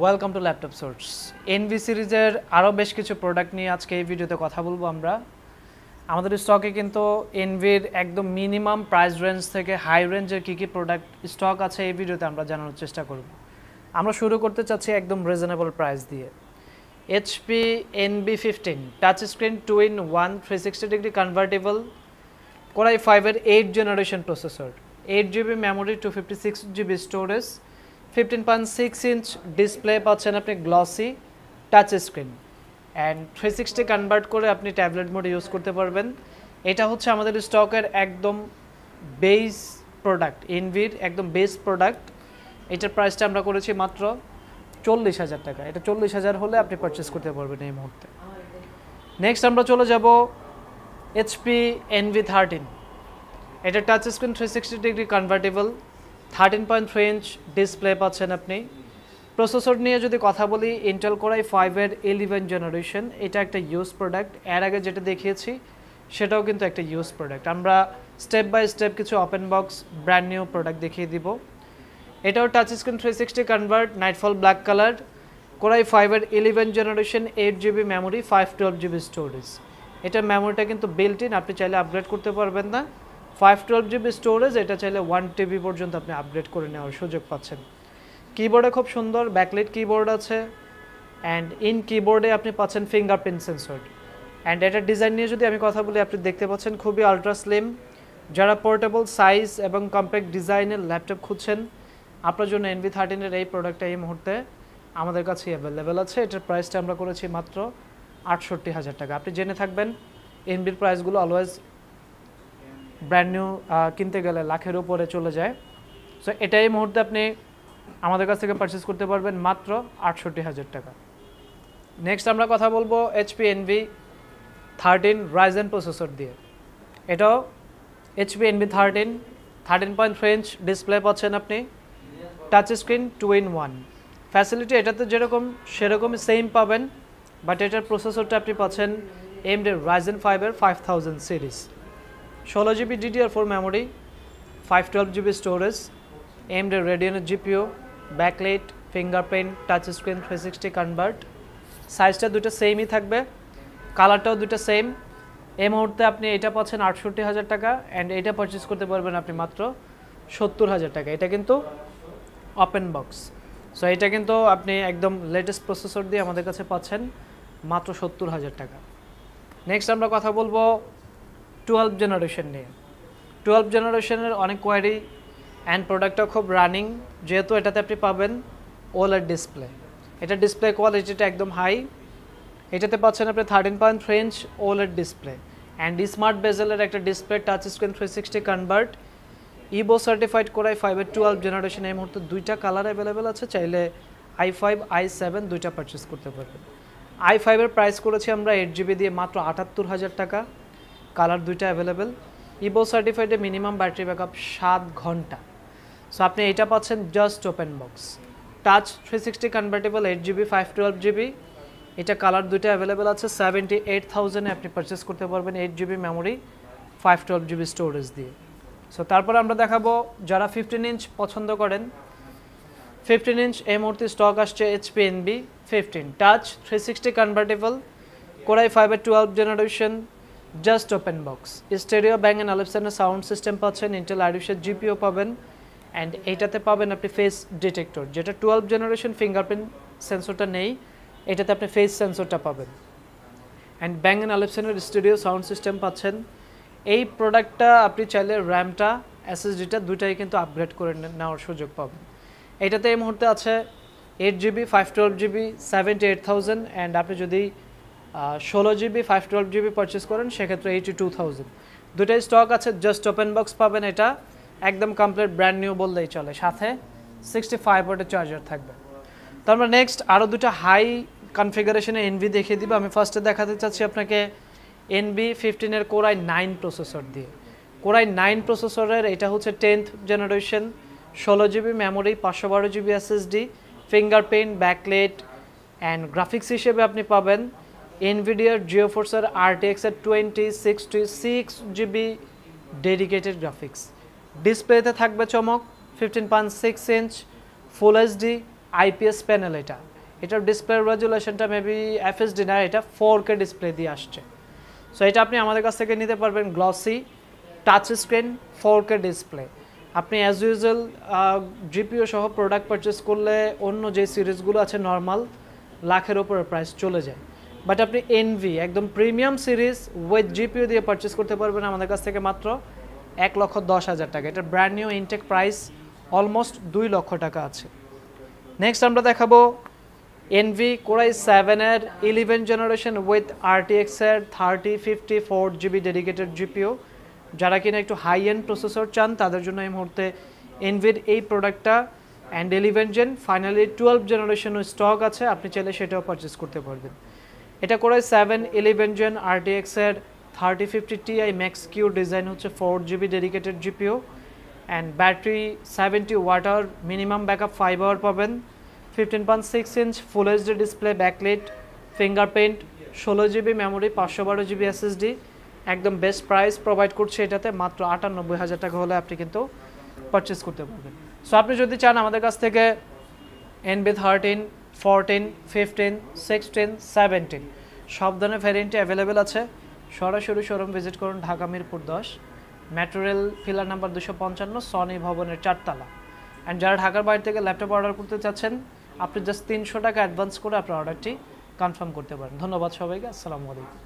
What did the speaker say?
welcome to laptop source Envy সিরিজের আরও বেশ কিছু প্রোডাক্ট নিয়ে আজকে এই ভিডিওতে কথা বলবো আমরা আমাদের স্টকে কিন্তু এনভির একদম মিনিমাম প্রাইস রেঞ্জ থেকে হাই রেঞ্জের কী কী প্রোডাক্ট স্টক আছে এই ভিডিওতে আমরা জানানোর চেষ্টা করব আমরা শুরু করতে চাচ্ছি একদম রিজনেবল প্রাইস দিয়ে HP NB fifteen touch screen two in one three sixty degree convertible core i ফাইভের eight generation processor eight GB memory two fifty six GB storage fifteen point six inch display পাচ্ছেন আপনি glossy touch screen and three sixty convert করে আপনি tablet mode use করতে পারবেন এটা হচ্ছে আমাদের স্টকের একদম বেস প্রোডাক্ট ইনভির একদম বেস প্রোডাক্ট এটার প্রাইসটা আমরা করেছি মাত্র চল্লিশ হাজার টাকা এটা চল্লিশ হাজার হলে আপনি পারচেস করতে পারবেন এই মুহূর্তে নেক্সট আমরা চলে যাব এইচপি এনভি থার্টিন এটা touch screen three sixty degree convertible thirteen point three inch display পাচ্ছেন আপনি প্রসেসর নিয়ে যদি কথা বলি ইন্টেল কোরাই ফাইভের ইলেভেন জেনারেশন এটা একটা ইউজ প্রোডাক্ট এর আগে যেটা দেখিয়েছি সেটাও কিন্তু একটা ইউজ প্রোডাক্ট আমরা স্টেপ বাই স্টেপ কিছু open box brand new product দেখিয়ে দিব এটাও touch screen three sixty convert nightfall black colour core i ফাইভের eleven generation eight GB memory five twelve GB storage এটার মেমোরিটা কিন্তু বিল্ট ইন আপনি চাইলে আপগ্রেড করতে পারবেন না ফাইভ টুয়েলভ জিবি স্টোরেজ এটা চাইলে ওয়ান টিবি পর্যন্ত আপনি আপগ্রেড করে নেওয়ার সুযোগ পাচ্ছেন কিবোর্ডে খুব সুন্দর ব্যাকলেট কিবোর্ড আছে অ্যান্ড ইন কিবোর্ডে আপনি পাচ্ছেন ফিঙ্গারপ্রিন্ট সেন্সর অ্যান্ড এটার ডিজাইন নিয়ে যদি আমি কথা বলি আপনি দেখতে পাচ্ছেন খুবই আলট্রা স্লিম যারা পোর্টেবল সাইজ এবং কম্প্যাক্ট ডিজাইনের ল্যাপটপ খুঁজছেন আপনার জন্য এনভি থার্টিনের এই প্রোডাক্টটা এই মুহূর্তে আমাদের কাছে অ্যাভেলেবেল আছে এটার প্রাইসটা আমরা করেছি মাত্র আটষট্টি হাজার টাকা আপনি জেনে থাকবেন এনবির প্রাইসগুলো অলওয়েজ ব্র্যান্ড নিউ কিনতে গেলে লাখের উপরে চলে যায় সো এটা এই মুহূর্তে আপনি আমাদের কাছ থেকে পারচেস করতে পারবেন মাত্র আটষট্টি হাজার টাকা নেক্সট আমরা কথা বলবো HP Envy thirteen Ryzen processor দিয়ে এটাও HP Envy thirteen thirteen point three inch display পাচ্ছেন আপনি touch screen two in one facility এটাতে যেরকম সেরকম সেম পাবেন বাট এটার প্রসেসরটা আপনি পাচ্ছেন এমডি রাইজেন ফাইভের ফাইভ থাউজেন্ড সিরিজ ষোলো GB DDR four memory five twelve GB storage AMD রেডিয়ানের GPU backlight fingerprint touch screen three sixty convert সাইজটা দুটো সেমই থাকবে কালারটাও দুটো সেম এই মুহূর্তে আপনি এটা পাচ্ছেন আটষট্টি হাজার টাকা অ্যান্ড এটা পারচেস করতে পারবেন আপনি মাত্র সত্তর হাজার টাকা এটা কিন্তু ওপেন বক্স সো এটা কিন্তু আপনি একদম লেটেস্ট প্রসেসর দিয়ে আমাদের কাছে পাচ্ছেন মাত্র সত্তর হাজার টাকা নেক্সট আমরা কথা বলবো টুয়েলভ জেনারেশন নিয়ে টুয়েলভ জেনারেশনের অনেক কোয়ারি অ্যান্ড প্রোডাক্টটা খুব রানিং যেহেতু এটাতে আপনি পাবেন ওলার ডিসপ্লে এটা ডিসপ্লে কোয়ালিটিটা একদম হাই এটাতে পাচ্ছেন আপনি থার্টিন পয়েন্ট থ্রি ইঞ্চ ওলার ডিসপ্লে অ্যান্ড স্মার্ট বেজেলের একটা display touch screen three sixty convert Evo certified করায় ফাইভের টুয়েলভ জেনারেশন এই মুহূর্তে দুইটা কালার অ্যাভেলেবেল আছে চাইলে আই ফাইভ আই সেভেন দুইটা পারচেস করতে পারবেন আই ফাইভের প্রাইস করেছি আমরা এইট জিবি দিয়ে মাত্র আটাত্তর হাজার টাকা কালার দুইটা অ্যাভেলেবেল ইবো সার্টিফাইডে মিনিমাম ব্যাটারি ব্যাকআপ সাত ঘন্টা সো আপনি এটা পাচ্ছেন just open box touch three sixty convertible eight GB five twelve GB এটা কালার দুইটা অ্যাভেলেবেল আছে সেভেন্টি এইট থাউজেন্ডে আপনি পারচেস করতে পারবেন eight GB memory five twelve GB storage দিয়ে সো তারপর আমরা দেখাবো যারা ফিফটিন ইঞ্চ পছন্দ করেন ফিফটিন ইঞ্চ এই মুহূর্তে স্টক আসছে HP NB fifteen touch three sixty convertible core i ফাইভের twelve generation just open box stereo Bang and অ্যালেপসানের সাউন্ড সিস্টেম পাচ্ছেন ইন্টেল আইরিশের জিপিও পাবেন অ্যান্ড এইটাতে পাবেন আপনি ফেস ডিটেক্টর যেটা টুয়েলভ জেনারেশন ফিঙ্গারপ্রিন্ট সেন্সরটা নেই এটাতে আপনি ফেস সেন্সরটা পাবেন অ্যান্ড ব্যাং অ্যান্ড অ্যালেপসানের স্টুডিও সাউন্ড সিস্টেম পাচ্ছেন এই প্রোডাক্টটা আপনি চাইলে র্যামটা এসএসডিটা দুটাই কিন্তু আপগ্রেড করে নেওয়ার সুযোগ পাবেন এটাতে এই মুহূর্তে আছে eight GB five twelve GB seventy eight thousand and আপনি যদি ষোলো GB five twelve GB purchase করেন সেক্ষেত্রে এইটি টু থাউজেন্ড দুটাই স্টক আছে জাস্ট ওপেন বক্স পাবেন এটা একদম কমপ্লিট ব্র্যান্ড নিউ বললেই চলে সাথে সিক্সটি ফাইভ ওয়াটের চার্জার থাকবে তারপর নেক্সট আরও দুটো হাই কনফিগারেশনে এনভি দেখিয়ে দিবে আমি ফার্স্টে দেখাতে চাচ্ছি আপনাকে এনবি ফিফটিনের কোরাই নাইন প্রসেসর দিয়ে কোরাই নাইন প্রসেসরের এটা হচ্ছে টেন্থ জেনারেশন ষোলো জিবি মেমোরি পাঁচশো বারো GB SSD fingerprint backlit and graphics হিসেবে আপনি পাবেন এনভিডিয়ার জিওফোর্সের আরটিএক্সের twenty sixty six GB dedicated graphics ডিসপ্লেতে থাকবে চমক fifteen point six inch full HD IPS panel এটা এটার ডিসপ্লে রেজুলেশনটা মেবি এফএসডি না এটা ফোর কে ডিসপ্লে দিয়ে আসছে সো এটা আপনি আমাদের কাছ থেকে নিতে পারবেন glossy touch screen four K display আপনি অ্যাজ ইউজুয়াল জিপিও সহ প্রোডাক্ট পারচেস করলে অন্য যে সিরিজগুলো আছে নর্মাল লাখের ওপরে প্রাইস চলে যায় বাট আপনি এনভি একদম প্রিমিয়াম সিরিজ উইথ জিপিও দিয়ে পারচেস করতে পারবেন আমাদের কাছ থেকে মাত্র এক লক্ষ দশ হাজার টাকা এটা brand new intact price almost দুই লক্ষ টাকা আছে নেক্সট আমরা দেখাবো এনভি কোরাই সেভেনের ইলেভেন জেনারেশন উইথ আরটিএক্সের thirty fifty four GB dedicated GPU যারা কিনা একটু হাই এন্ড প্রসেসর চান তাদের জন্য এই মুহূর্তে এনভির এই প্রোডাক্টটা and eleven gen finally twelve generation stock আছে আপনি চাইলে সেটাও পারচেস করতে পারবেন এটা করে সেভেন ইলেভেন জেন আরটিএক্সের thirty fifty I max Q design হচ্ছে four GB dedicated GPU and battery seventy watt hour minimum backup five hour পাবেন fifteen point six inch full HD display backlit fingerprint ষোলো GB memory পাঁচশো বারো GB SSD একদম best price provide করছে এটাতে মাত্র আটানব্বই হাজার টাকা হলে আপনি কিন্তু পারচেস করতে পারবেন সো আপনি যদি চান আমাদের কাছ থেকে Envy thirteen fourteen fifteen sixteen seventeen সব ধরনের ভ্যারিয়েন্টই অ্যাভেলেবেল আছে সরাসরি শোরুম ভিজিট করুন ঢাকা মিরপুর দশ মেট্রো ফিলার নাম্বার দুশো পঞ্চান্ন সনি ভবনের চারতলা অ্যান্ড যারা ঢাকার বাইরে থেকে ল্যাপটপ অর্ডার করতে চাচ্ছেন আপনি জাস্ট তিনশো টাকা অ্যাডভান্স করে আপনার অর্ডারটি কনফার্ম করতে পারেন ধন্যবাদ সবাইকে আসসালামু আলাইকুম